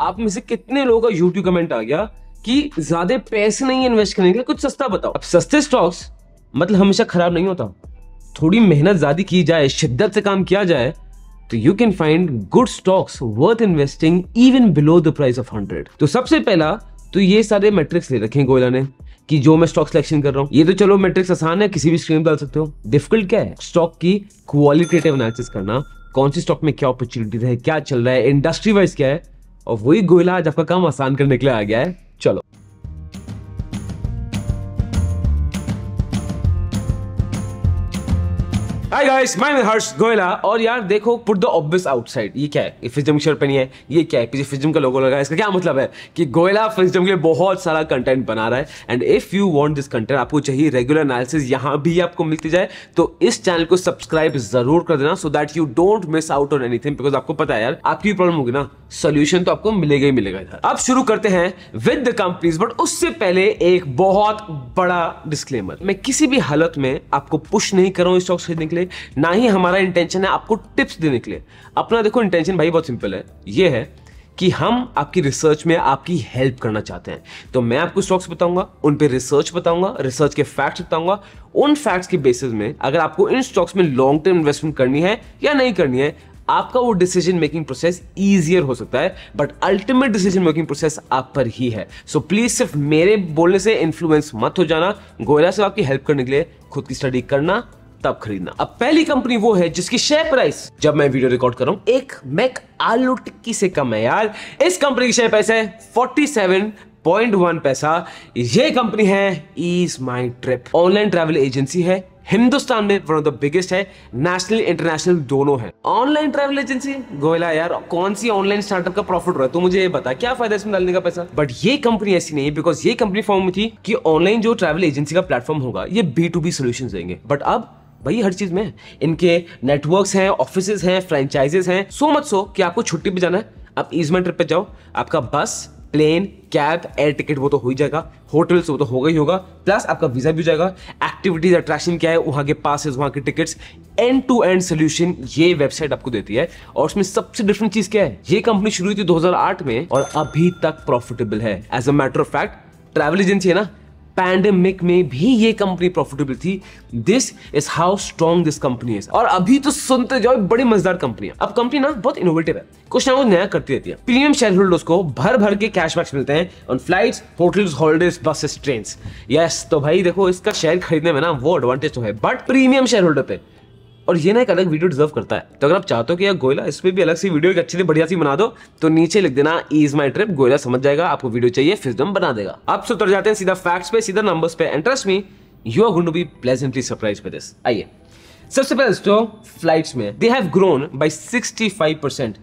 आप में से कितने लोगों का यूट्यूब कमेंट आ गया कि ज्यादा पैसे नहीं इन्वेस्ट करने के लिए कुछ सस्ता बताओ अब सस्ते स्टॉक्स मतलब हमेशा खराब नहीं होता थोड़ी मेहनत ज्यादा की जाए शिद्दत से काम किया जाए तो you can find good stocks worth investing even below the price of hundred तो सबसे पहला तो ये सारे मेट्रिक्स ले रखे हैं गोयला ने कि जो मैं स्टॉक सिलेक्शन कर रहा हूँ ये तो चलो मैट्रिक्स आसान है किसी भी स्क्रीन डाल सकते हो डिफिकल्ट क्या है स्टॉक की क्वालिटेटिव एनालिसिस करना कौन से स्टॉक में क्या अपॉर्चुनिटी है क्या चल रहा है इंडस्ट्री वाइज क्या है और वही गोयला आज आपका काम आसान करने के लिए आ गया है hi guys my name Harsh Goyla और यार देखो पुट द ऑब्वियस आउटसाइड ये क्या है फिजम शर्ट पहनी है ये क्या है पीछे फिजम का लोगो लगा है इसका क्या मतलब है कि गोयला फिजम के लिए बहुत सारा कंटेंट बना रहा है and if you want this content आपको चाहिए रेगुलर एनालिसिस यहाँ भी आपको मिलती जाए तो इस चैनल को सब्सक्राइब जरूर कर देना so that you don't miss out on anything because आपको पता है यार आपकी प्रॉब्लम होगी ना सोल्यूशन तो आपको मिलेगा ही मिलेगा यार अब शुरू करते हैं विद द कंपनीज बट उससे पहले एक बहुत बड़ा डिस्क्लेमर मैं किसी भी हालत में आपको पुश नहीं कर रहा हूँ स्टॉक्स खरीदने के लिए लिए ना ही हमारा इंटेंशन है आपको टिप्स देने के लिए अपना देखो इंटेंशन भाई बहुत सिंपल है ये है कि हम आपकी रिसर्च में आपकी हेल्प करना चाहते हैं तो मैं आपको स्टॉक्स बताऊंगा उन पर रिसर्च बताऊंगा रिसर्च के फैक्ट्स बताऊंगा उन फैक्ट्स के बेसिस में अगर आपको इन स्टॉक्स में लॉन्ग टर्म इन्वेस्टमेंट करनी है या नहीं करनी है आपका वो डिसीजन मेकिंग प्रोसेस ईजियर हो सकता है but ultimate decision making process आप पर ही है सो so, प्लीज सिर्फ मेरे बोलने से इन्फ्लुएंस मत हो जाना गोयला से आपकी हेल्प करने के लिए खुद की स्टडी करना तब खरीदना अब पहली कंपनी वो है जिसकी शेयर प्राइस जब मैं वीडियो रिकॉर्ड कर रहा हूं एक मैक आलू टिक्की से कम है यार इस कंपनी की शेयर प्राइस है फोर्टी सेवन पॉइंट वन पैसा ये कंपनी है EaseMyTrip online travel agency है हिंदुस्तान में वन ऑफ द बिगेस्ट है नेशनल इंटरनेशनल दोनों है ऑनलाइन ट्रैवल एजेंसी गोयला यार कौन सी ऑनलाइन स्टार्टअप का प्रॉफिट रहा है तो मुझे ये बता क्या फायदा इसमें डालने का पैसा बट ये कंपनी ऐसी नहीं है बिकॉज ये कंपनी फॉर्म में थी कि ऑनलाइन जो ट्रैवल एजेंसी का प्लेटफॉर्म होगा ये बी टू बी सोल्यूशन देंगे बट अब भाई हर चीज़ में इनके नेटवर्क्स हैं ऑफिस हैं फ्रेंचाइजेस हैं सो मच सो कि आपको छुट्टी पे जाना है आप ईजमेंट ट्रिप पे जाओ आपका बस प्लेन कैब एयर टिकट वो तो हो ही जाएगा होटल्स वो तो होगा ही होगा प्लस आपका वीज़ा भी हो जाएगा एक्टिविटीज़ अट्रैक्शन क्या है वहाँ के पासिस वहाँ के tickets end to end solution ये वेबसाइट आपको देती है और उसमें सबसे डिफरेंट चीज़ क्या है ये कंपनी शुरू हुई थी 2008 में और अभी तक प्रॉफिटेबल है as a matter of fact travel agency है ना पैंडमिक में भी ये कंपनी प्रॉफिटेबल थी this is how strong this company is और अभी तो सुनते जाओ बड़ी मजेदार कंपनी है अब कंपनी ना बहुत इनोवेटिव है कुछ ना कुछ नया करती रहती है प्रीमियम शेयर होल्डर्स को भर भर के कैशबैक्स मिलते हैं on flights hotels holders buses train yes तो भाई देखो इसका शेयर खरीदने में ना वो एडवांटेज तो है बट प्रीमियम शेयर होल्डर पे और ये ना एक अलग वीडियो डिजर्व करता है तो अगर आप चाहते हो कि यार गोयला इस पर भी अलग सी वीडियो एक अच्छी से बढ़िया सी बना दो तो नीचे लिख देना इज माई ट्रिप गोयला समझ जाएगा आपको वीडियो चाहिए फिर फिजडम बना देगा आप सुतर जाते हैं सीधा फैक्ट्स पे सीधा नंबर्स पे and trust me you are good to be pleasantly surprise पे दिस आइए सबसे पहले दोस्तों फ्लाइट्स में they have grown by sixty five percent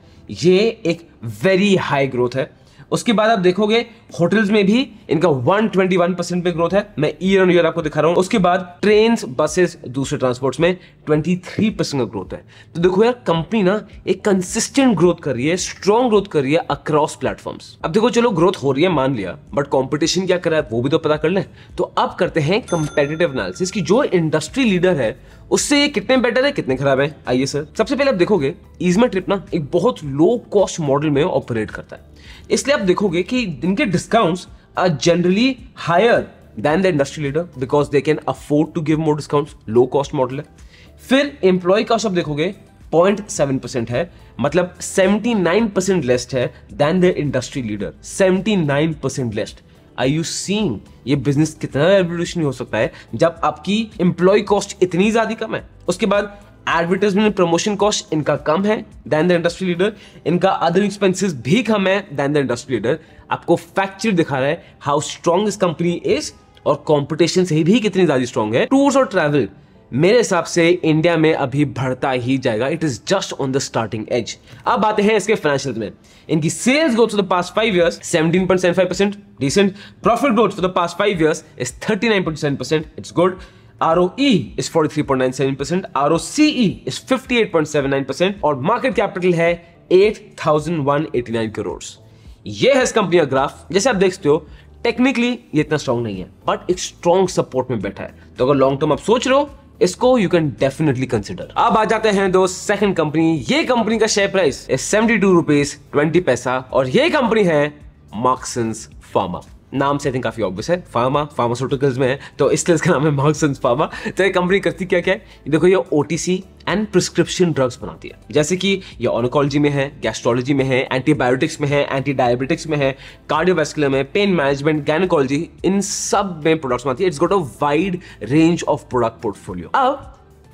ये एक वेरी हाई ग्रोथ है उसके बाद आप देखोगे होटल्स में भी इनका 121 परसेंट पे ग्रोथ है मैं ईयर ऑन ईयर आपको दिखा रहा हूँ उसके बाद ट्रेन बसेस दूसरे ट्रांसपोर्ट्स में 23 परसेंट का ग्रोथ है तो देखो यार कंपनी ना एक कंसिस्टेंट ग्रोथ कर रही है स्ट्रॉन्ग ग्रोथ कर रही है अक्रॉस प्लेटफॉर्म्स अब देखो चलो ग्रोथ हो रही है मान लिया बट कॉम्पिटिशन क्या करा है वो भी तो पता कर ले तो अब करते हैं कंपेटेटिव एनालिसिस की जो इंडस्ट्री लीडर है उससे ये कितने बेटर है कितने खराब है आइए सर सबसे पहले आप देखोगे ईजमा ट्रिप ना एक बहुत लो कॉस्ट मॉडल में ऑपरेट करता है इसलिए आप देखोगे कि इनके discounts are generally higher than the industry leader because they can afford to give more discounts low cost model है फिर एम्प्लॉय कॉस्ट आप देखोगे पॉइंट सेवन परसेंट है मतलब सेवेंटी नाइन परसेंट लेस्ट है then the industry leader seventy nine percent least I you seen ये business कितना revolution हो सकता है जब आपकी एम्प्लॉय कॉस्ट इतनी ज्यादा कम है उसके बाद एडवर्टाइजमेंट प्रमोशन कॉस्ट इनका कम है देन द इंडस्ट्री लीडर इनका अदर एक्सपेंसिस भी कम है देन द इंडस्ट्री लीडर आपको फैक्चर दिखा रहा है how strong this company is और कॉम्पिटिशन से भी कितनी ज्यादा स्ट्रॉन्ग है टूर्स और ट्रेवल मेरे हिसाब से इंडिया में अभी बढ़ता ही जाएगा it is just on the starting edge अब आते हैं इसके फाइनेंशियल में इनकी sales growth for the past five years 17.75 percent decent profit growth for the past five years is 39.7 percent it's good ROE is 43.97%, ROCE is 58.79% और market capital है 8,189 करोड़ ये है इस कंपनी का ग्राफ जैसे आप देखते हो टेक्निकली ये इतना स्ट्रांग नहीं है बट एक स्ट्रांग सपोर्ट में बैठा है तो अगर लॉन्ग टर्म आप सोच रहे हो इसको यू कैन डेफिनेटली कंसिडर अब आ जाते हैं दोस्त सेकंड कंपनी ये कंपनी का share price seventy two rupees twenty पैसा और ये कंपनी है मार्क्सन्स फार्मा नाम से आई थिंक काफ़ी ऑब्वियस है फार्मा फार्मास्यूटिकल्स में है तो इसलिए इसका नाम है मार्क्सन फार्मा तो ये कंपनी करती क्या क्या है देखो ये ओटीसी एंड प्रिस्क्रिप्शन ड्रग्स बनाती है जैसे कि ये ऑनकोलॉजी में है गैस्ट्रोलॉजी में है एंटीबायोटिक्स में है एंटी डायबिटिक्स में है कार्डियोवेस्कुलर में पेन मैनेजमेंट गैनकोलॉजी इन सब में प्रोडक्ट्स बनाती है it's got a wide range of product portfolio अब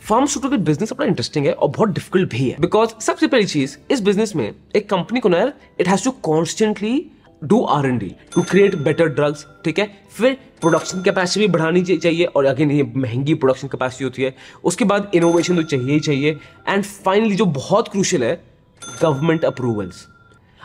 फार्मास्यूटिकल बिजनेस अपना इंटरेस्टिंग है और बहुत डिफिकल्ट भी है बिकॉज सबसे पहली चीज इस बिजनेस में एक कंपनी को ना it has to constantly do R and D to create better drugs ठीक है फिर प्रोडक्शन कैपेसिटी भी बढ़ानी चाहिए और अगेन ये महंगी प्रोडक्शन कैपेसिटी होती है उसके बाद इनोवेशन तो चाहिए ही चाहिए एंड फाइनली जो बहुत क्रूशल है गवर्नमेंट अप्रूवल्स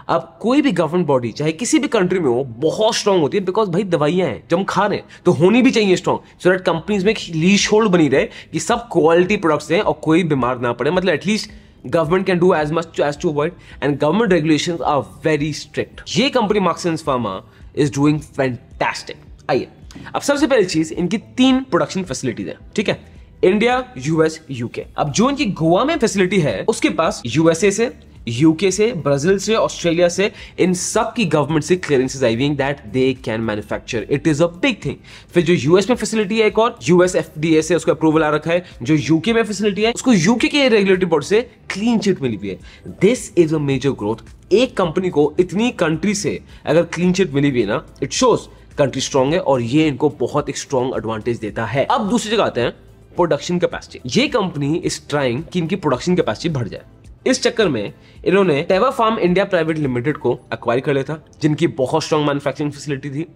अब कोई भी गवर्नमेंट बॉडी चाहे किसी भी कंट्री में हो बहुत स्ट्रांग होती है बिकॉज भाई दवाइयाँ हैं जब हम खा रहे हैं तो होनी भी चाहिए स्ट्रांग सो दैट कंपनीज में एक लीश होल्ड बनी रहे कि सब क्वालिटी प्रोडक्ट्स हैं और कोई बीमार ना पड़े मतलब at least government can do as much as to avoid and government regulation are very strict ये company Marks pharma is doing fantastic आइए अब सबसे पहली चीज इनकी तीन प्रोडक्शन फैसिलिटीज है ठीक है इंडिया यूएस यूके अब जो इनकी गोवा में फैसिलिटी है उसके पास यूएसए से यूके से ब्राजील से ऑस्ट्रेलिया से इन सब की गवर्नमेंट से क्लियरेंसेज आई हुई that they can manufacture it is a big thing फिर जो यूएस में फैसिलिटी है एक और यूएस एफ से उसको अप्रूवल आ रखा है जो यूके में फैसिलिटी है उसको यूके के रेगुलेटरी बोर्ड से क्लीन चिट मिली हुई है this is a major growth एक कंपनी को इतनी कंट्री से अगर क्लीन चिट मिली हुई ना इट शोज कंट्री स्ट्रांग है और ये इनको बहुत एक स्ट्रांग एडवांटेज देता है अब दूसरी जगह आते हैं प्रोडक्शन कैपेसिटी ये कंपनी इज ट्राइंग कि इनकी प्रोडक्शन कैपेसिटी बढ़ जाए इस चक्कर में इन्होंने Teva pharma India private limited को अक्वायर कर लिया था जिनकी बहुत स्ट्रॉन्ग मैन्युफैक्चरिंग फैसिलिटी थी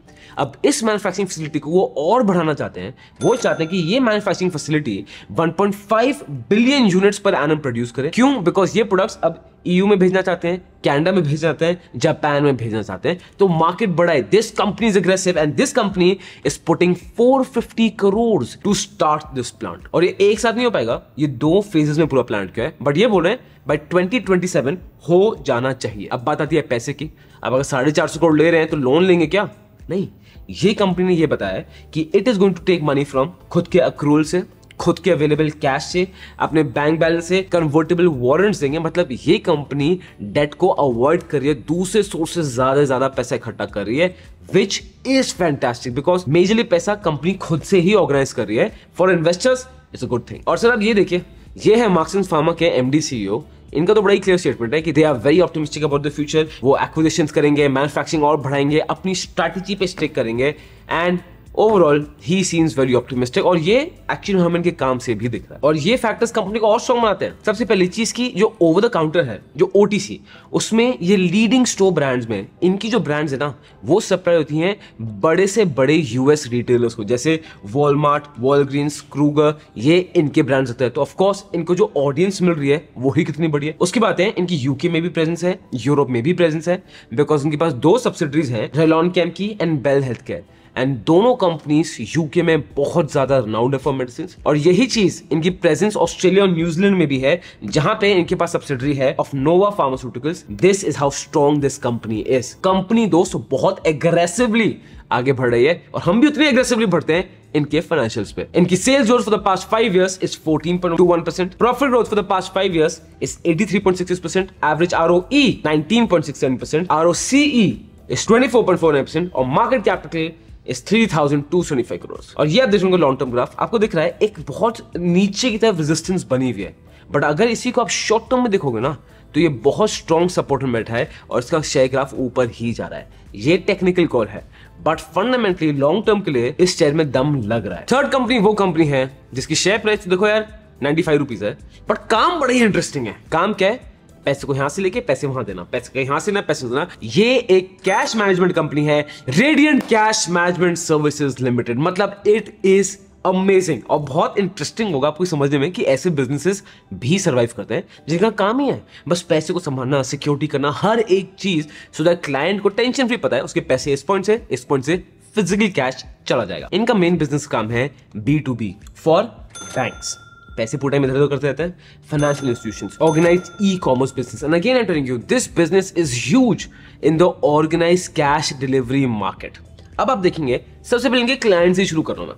अब इस मैन्युफैक्चरिंग फैसिलिटी को वो और बढ़ाना चाहते हैं वो चाहते हैं कि ये manufacturing facility 1.5 billion units per annum produce करे क्यों बिकॉज ये प्रोडक्ट्स अब ईयू e में भेजना चाहते हैं कैनेडा में भेजना चाहते हैं जापान में भेजना चाहते हैं तो मार्केट बड़ा है this company is aggressive and this company is putting 450 crore to start this plant और ये एक साथ नहीं हो पाएगा ये दो फेजेस में पूरा प्लांट क्या है बट ये बोल रहे हैं बाई 2027 हो जाना चाहिए अब बात आती है पैसे की अब अगर साढ़े चार सौ करोड़ ले रहे हैं तो लोन लेंगे क्या नहीं ये कंपनी ने यह बताया कि it is going to take money from खुद के अक्रूल से खुद के अवेलेबल कैश से अपने बैंक बैलेंस से कन्वर्टेबल वारंट्स देंगे मतलब ये कंपनी डेट को अवॉइड कर रही है दूसरे सोर्स से ज्यादा ज्यादा पैसा इकट्ठा कर रही है which is fantastic because majorly पैसा कंपनी खुद से ही ऑर्गेनाइज कर रही है for investors it's a good thing और सर आप ये देखिए ये है मार्क्सिन फार्मा के एमडी सीईओ e इनका तो बड़ा ही क्लियर स्टेटमेंट है कि they are very optimistic about the future वो एक्विजिशन करेंगे मैन्युफैक्चरिंग और बढ़ाएंगे अपनी स्ट्रैटेजी पे स्टिक करेंगे एंड ओवरऑल ही सीन्स वेरी ऑप्टिमिस्टिक और ये एक्चुअली हम इनके काम से भी दिख रहा है और ये फैक्टर्स कंपनी को और स्ट्रॉन्ग बनाते हैं सबसे पहली चीज की जो ओवर द काउंटर है जो ओ उसमें ये लीडिंग स्टोर ब्रांड्स में इनकी जो ब्रांड्स है ना वो सप्लाई होती हैं बड़े से बड़े यूएस रिटेलर्स को जैसे वॉलमार्ट वॉलग्रीन्स क्रूगर ये इनके ब्रांड्स होते हैं तो ऑफकोर्स इनको जो ऑडियंस मिल रही है वो ही कितनी बड़ी है उसकी बात है इनकी यूके में भी प्रेजेंस है यूरोप में भी प्रेजेंस है बिकॉज इनके पास दो सब्सिडरीज है रेलॉन कैम की and Bell health care and दोनों कंपनीज यूके में बहुत ज्यादा रनाउंड है फॉर मेडिसिन और यही चीज इनकी प्रेजेंस ऑस्ट्रेलिया और न्यूजीलैंड में भी है जहां पे इनके पास सब्सिडरी है of Nova pharmaceuticals this is how strong this company is company दोस्त बहुत एग्रेसिवली आगे बढ़ रही है और हम भी उतनी एग्रेसिवली बढ़ते हैं इनके फाइनेंशियल्स पे इनकी sales growth for the past five years is 14.21 percent profit growth for the past five years is 83.66 percent average ROCE 19.67 percent ROCE is 24.49 percent और market capital is three thousand two seventy five crore और ये आप देख रहे long term graph आपको दिख रहा है एक बहुत नीचे की तरफ रेजिस्टेंस बनी हुई है बट अगर इसी को आप शॉर्ट टर्म में देखोगे ना तो ये बहुत स्ट्रॉन्ग सपोर्ट में बैठा है और इसका शेयर ग्राफ ऊपर ही जा रहा है ये टेक्निकल कॉल है बट फंडामेंटली लॉन्ग टर्म के लिए इस शेयर में दम लग रहा है थर्ड कंपनी वो कंपनी है जिसकी शेयर प्राइस देखो यार नाइन्टी फाइव रुपीज है बट काम बड़ा ही इंटरेस्टिंग है काम क्या है पैसे को यहां से लेके पैसे वहां देना पैसे को यहां से ना पैसे देना ये एक कैश मैनेजमेंट कंपनी है Radiant cash management services limited मतलब इट इज अमेजिंग और बहुत इंटरेस्टिंग होगा आपको समझने में कि ऐसे बिजनेसेस भी सर्वाइव करते हैं जिनका काम ही है बस पैसे को संभालना सिक्योरिटी करना हर एक चीज सो दैट क्लाइंट को टेंशन फ्री पता है उसके पैसे इस पॉइंट से इस पॉइंट से फिजिकल कैश चला जाएगा इनका मेन बिजनेस काम है B to B for banks पैसे पूरे टाइम इधर उधर करते रहते हैं financial institution organise e commerce business and again I telling you this business is huge in the organise cash delivery market अब आप देखेंगे सबसे पहले इनके क्लाइंट से शुरू कर लो ना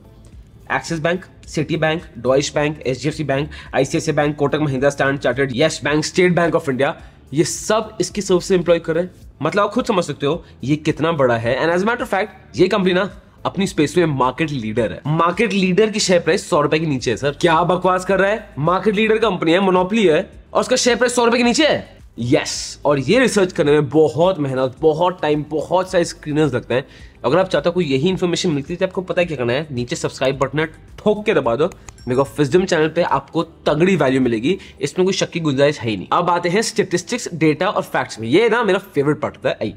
Axis bank Citi bank Deutsche bank H D F C bank ICICI bank Kotak Mahindra Standard Chartered Yes bank State bank of India ये सब इसकी सर्विस एम्प्लॉय कर रहे हैं मतलब आप खुद समझ सकते हो ये कितना बड़ा है and as matter of fact ये कंपनी ना अपनी स्पेस में मार्केट लीडर है मार्केट लीडर की शेयर प्राइस सौ रुपए के नीचे है सर क्या बकवास कर रहा है मार्केट लीडर कंपनी है मोनोपली है और उसका शेयर प्राइस सौ रुपए के नीचे है यस yes. और ये रिसर्च करने में बहुत मेहनत बहुत टाइम बहुत सारे स्क्रीनर्स लगते हैं अगर आप चाहते हो कोई यही इन्फॉर्मेशन मिलती है तो आपको पता है क्या करना है नीचे सब्सक्राइब बटन है ठोक के दबा दो बिकॉज फिजडम चैनल पे आपको तगड़ी वैल्यू मिलेगी इसमें कोई शक की गुंजाइश है ही नहीं अब आते हैं स्टेटिस्टिक्स डेटा और फैक्ट्स में ये ना मेरा फेवरेट पार्ट होता है आई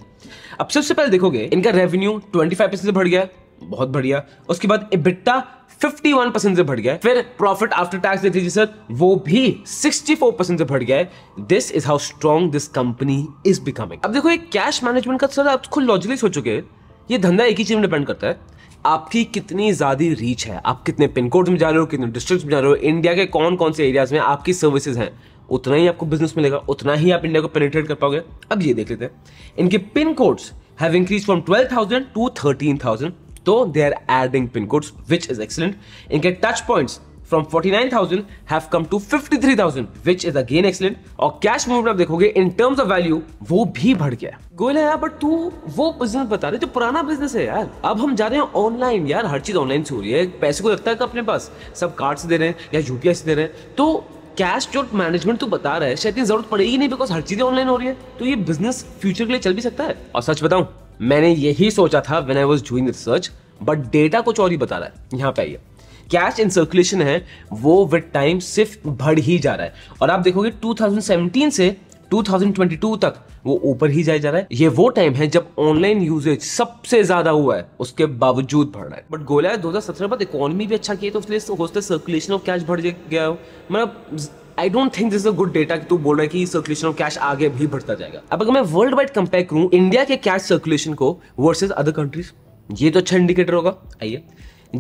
अब सबसे पहले देखोगे इनका रेवेन्यू ट्वेंटी फाइव परसेंट बढ़ गया बहुत बढ़िया उसके बाद इबिट्टा 51 परसेंट से बढ़ गया है फिर प्रॉफिट आफ्टर टैक्स देख लीजिए सर वो भी 64 परसेंट से बढ़ गया है this is how strong this company is becoming अब देखो ये कैश मैनेजमेंट का तो सर आप खुद लॉजिकली सोच चुके ये धंधा एक ही चीज में डिपेंड करता है आपकी कितनी ज़्यादा रीच है आप कितने पिन कोड में जा रहे हो कितने डिस्ट्रिक्ट में जा रहे हो इंडिया के कौन कौन से एरियाज में आपकी सर्विसेज हैं उतना ही आपको बिजनेस मिलेगा उतना ही आप इंडिया को पेनिट्रेट कर पाओगे अब ये देख लेते हैं इनके pin codes have increase from 12,000 to 13,000 though तो they are adding pin codes, which is excellent. Inke touch points from 49,000 have come to 53,000 which is again excellent और कैश मूवमेंट आप देखोगे इन टर्म्स ऑफ वैल्यू वो भी बढ़ गया गोयल यार but तू वो बिजनेस बता रहे जो पुराना बिजनेस है यार अब हम जा रहे हैं ऑनलाइन यार हर चीज ऑनलाइन से हो रही है पैसे को लगता है अपने पास सब कार्ड दे रहे हैं या यूपीआई से दे रहे हैं तो कैश जो मैनेजमेंट तू बता रहा है शायद जरूरत पड़ेगी नहीं बिकॉज हर चीजें ऑनलाइन हो रही है तो ये बिजनेस फ्यूचर के लिए चल भी सकता है और सच बताऊं मैंने यही सोचा था when I was doing research but data कुछ और ही बता रहा है यहाँ पे आइए कैश इन सर्कुलेशन है वो विद टाइम सिर्फ बढ़ ही जा रहा है और आप देखोगे 2017 से 2022 तक वो ऊपर ही जाया जा रहा है ये वो टाइम है जब ऑनलाइन यूजेज सबसे ज्यादा हुआ है उसके बावजूद बढ़ रहा है बट गोला है दो हजार सत्रह बाद इकोनॉमी भी अच्छा किया तो उसके सर्कुलेशन ऑफ कैश बढ़ गया हो मतलब I don't think this a good data तू बोल रहा है कि सर्कुलेशन ऑफ कैश आगे भी बढ़ता जाएगा अब अगर मैं वर्ल्ड वाइड कंपेयर करूँ इंडिया के कैश सर्कुलेशन को वर्सेज अदर कंट्रीज ये तो अच्छा इंडिकेटर होगा आइए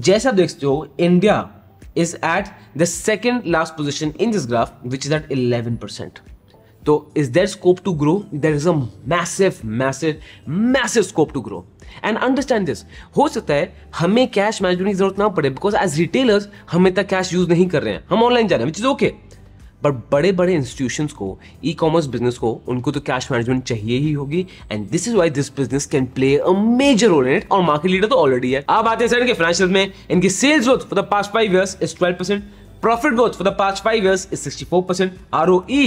जैसा देखते हो India is at the second last position in this graph which is at eleven percent तो is there scope to grow there is a massive massive scope to grow and understand this हो सकता है हमें cash management की जरूरत ना पड़े because as retailers हम इतना कैश यूज नहीं कर रहे हैं हम ऑनलाइन जा रहे हैं which is okay okay. But बड़े बड़े इंस्टीट्यूशंस को ई कॉमर्स बिजनेस को उनको तो कैश मैनेजमेंट चाहिए ही होगी and this is why this business can play a major role in it और मार्केट लीडर तो ऑलरेडी है आप आते हैं सर इनके फाइनेंशियल में इनकी sales growth for the past five years is twelve percent profit growth for the past five years is sixty four percent R O E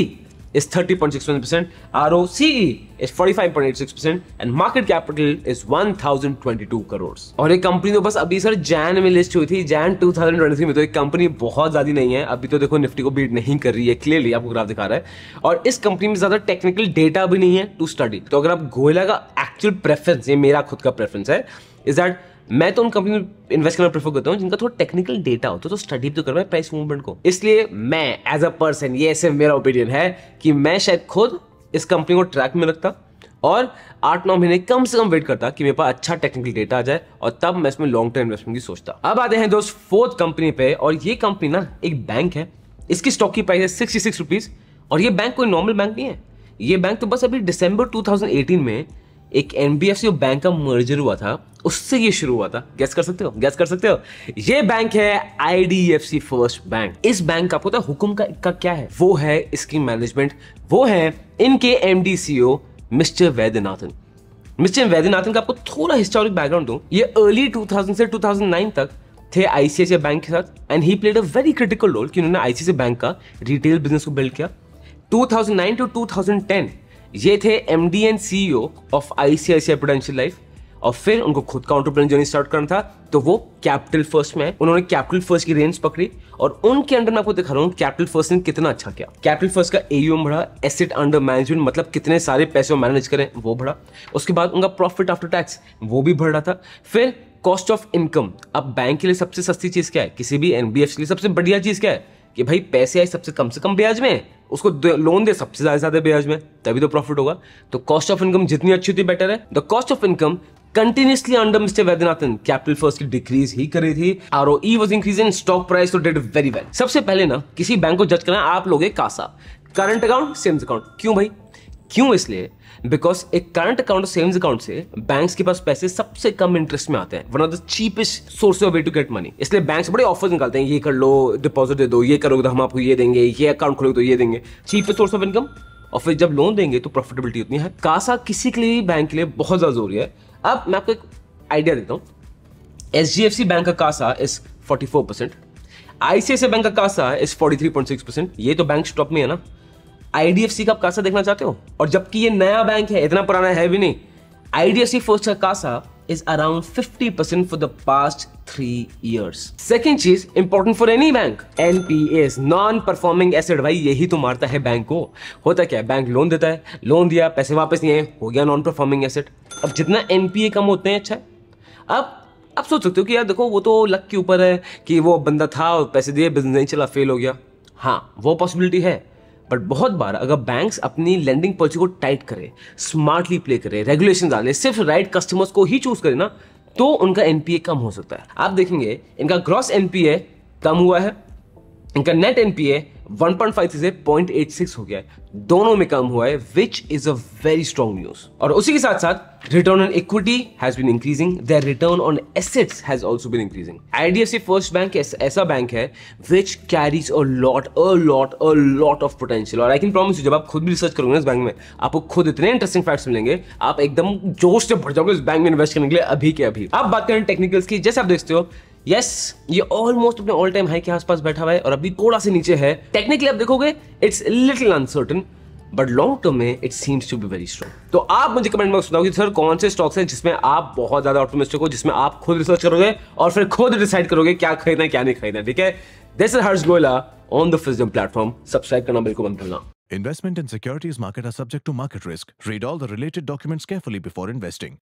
is 30.61%, ROCE is 45.86% and market capital is 1022 crores. और एक company तो बस अभी sir Jain में list हुई थी जैन 2023 में तो एक कंपनी बहुत ज्यादा नहीं है अभी तो देखो निफ्टी को बीट नहीं कर रही है क्लियरली आपको ग्राफ दिखा रहा है और इस कंपनी में ज्यादा टेक्निकल डेटा भी नहीं है टू स्टडी तो अगर आप गोयला का एक्चुअल प्रेफरेंस ये मेरा खुद का प्रेफरेंस है इज दैट मैं तो उन कंपनी में इन्वेस्ट करना प्रेफर करता हूँ जिनका थोड़ा टेक्निकल डेटा होता है तो स्टडी तो करना है प्राइस मूवमेंट को इसलिए मैं एज अ पर्सन ये सिर्फ मेरा ओपिनियन है कि मैं शायद खुद इस कंपनी को ट्रैक में रखता और आठ नौ महीने कम से कम वेट करता कि मेरे पास अच्छा टेक्निकल डेटा आ जाए और तब मैं इसमें लॉन्ग टर्म इन्वेस्टमेंट की सोचता अब आते हैं दोस्त फोर्थ कंपनी पे और ये कंपनी ना एक बैंक है इसकी स्टॉक की प्राइस है सिक्सटी सिक्स रुपीज़ और ये बैंक कोई नॉर्मल बैंक नहीं है ये बैंक तो बस अभी दिसंबर 2018 में एक एन और बैंक का मर्जर हुआ था उससे ये शुरू हुआ था गैस कर सकते हो गैस कर सकते हो ये बैंक है आईडीएफसी फर्स्ट बैंक इस बैंक का पता हुकुम का का क्या है वो है इसकी मैनेजमेंट वो है इनके MD CEO e mister Vaidyanathan mister Vaidyanathan का आपको थोड़ा हिस्टोरिक बैकग्राउंड दूं ये अर्ली 2000 से 2009 तक थे आईसीआईसीआई बैंक के साथ and he played a very critical role कि उन्होंने आईसीआईसीआई बैंक का रिटेल बिजनेस को बिल्ड किया 2009 टू 2010 ये थे M D and CEO of I C I C I prudential life और फिर उनको खुद का प्लान जर्नी स्टार्ट करना था तो वो कैपिटल फर्स्ट में उन्होंने कैपिटल फर्स्ट की रेंज पकड़ी और उनके अंडर मैं आपको दिखा रहा हूँ कैपिटल फर्स्ट ने कितना अच्छा किया कैपिटल फर्स्ट का एयूएम बढ़ा एसेट अंडर मैनेजमेंट मतलब कितने सारे पैसे वो मैनेज करें वो बढ़ा उसके बाद उनका प्रॉफिट आफ्टर टैक्स वो भी बढ़ रहा था फिर कॉस्ट ऑफ इनकम अब बैंक के लिए सबसे सस्ती चीज़ क्या है किसी भी एनबीएफ के लिए सबसे बढ़िया चीज़ क्या है कि भाई पैसे आए सबसे कम से कम ब्याज में उसको लोन दे सबसे ज़्यादा ज़्यादा ब्याज में तभी तो प्रॉफिट होगा तो कॉस्ट ऑफ इनकम जितनी अच्छी होती बेटर है the cost of income continuously under mister Vaidyanathan capital first की डिक्रीज ही कर रही थी R O was increase in stock price तो डेड वेरी वेल सबसे पहले ना किसी बैंक को जज करना आप लोग CASA current account savings account क्यों भाई क्यों इसलिए बिकॉज एक करंट अकाउंट सेविंग्स अकाउंट से बैंक के पास पैसे सबसे कम इंटरेस्ट में आते हैं one of the cheapest source of way to get money इसलिए बैंक बड़े ऑफर्स निकालते हैं ये कर लो डिपॉजिट दे दो ये करोगे तो हम आपको ये देंगे ये अकाउंट खोलोगे तो ये देंगे चीपेस्ट सोर्स ऑफ इनकम और फिर जब लोन देंगे तो प्रॉफिटेबिलिटी उतनी है कासा किसी के लिए बैंक के लिए बहुत ज़्यादा जरूरी है अब मैं आपको एक आइडिया देता हूँ H D F C bank का CASA is forty four percent ICICI bank का CASA is forty three point six percent ये तो बैंक स्टॉप में है ना आईडीएफसी का कासा देखना चाहते हो और जबकि ये नया बैंक है इतना पुराना है भी नहीं आईडीएफसी फर्स्ट का Kasa is around 50% for the past three years. Second चीज important for any bank NPS non performing asset भाई यही तो मारता है बैंक को होता क्या बैंक लोन देता है लोन दिया पैसे वापस नहीं आए हो गया नॉन परफॉर्मिंग एसेट अब जितना एनपीए कम होते हैं अच्छा अब आप सोच सकते हो कि यार देखो वो तो लक के ऊपर है कि वो बंदा था और पैसे दिए बिजनेस नहीं चला फेल हो गया हाँ वो पॉसिबिलिटी है बट बहुत बार अगर बैंक्स अपनी लैंडिंग पॉलिसी को टाइट करें स्मार्टली प्ले करें रेगुलेशन डालें सिर्फ राइट कस्टमर्स को ही चूज करें ना तो उनका एनपीए कम हो सकता है आप देखेंगे इनका ग्रॉस एनपीए कम हुआ है इनका नेट एनपीए 1.53 से 0.86 हो गया है दोनों में कम हुआ है which is a very strong news और उसी के साथ साथ return on equity has been increasing return on assets has been increasing IDFC first bank ऐसा बैंक है which carries a lot a lot a lot of potential और I can promise you जब आप खुद भी रिसर्च करोगे इस bank में आपको खुद इतने इंटरेस्टिंग फैक्ट्स मिलेंगे आप एकदम जोश से भर जाओगे इस बैंक में इन्वेस्ट करने के लिए अभी के अभी आप बात करें टेक्निकल्स की जैसे आप देखते हो यस yes, ये ऑलमोस्ट अपने ऑल टाइम हाई के आसपास बैठा हुआ है और अभी थोड़ा से नीचे है टेक्निकली आप देखोगे it's little uncertain but long term में it seems to be very strong तो आप मुझे कमेंट बॉक्स बताओ कि सर कौन से स्टॉक्स हैं जिसमें आप बहुत ज्यादा ऑटोमिस्टिक हो जिसमें आप खुद रिसर्च करोगे और फिर खुद डिसाइड करोगे क्या खरीदना है क्या नहीं खरीदना ठीक है this is Harsh Goyela on the Fisdom platform subscribe करना बिल्कुल मत भूलना Investment in securities market are subject to market risk. Read all the related documents carefully before investing.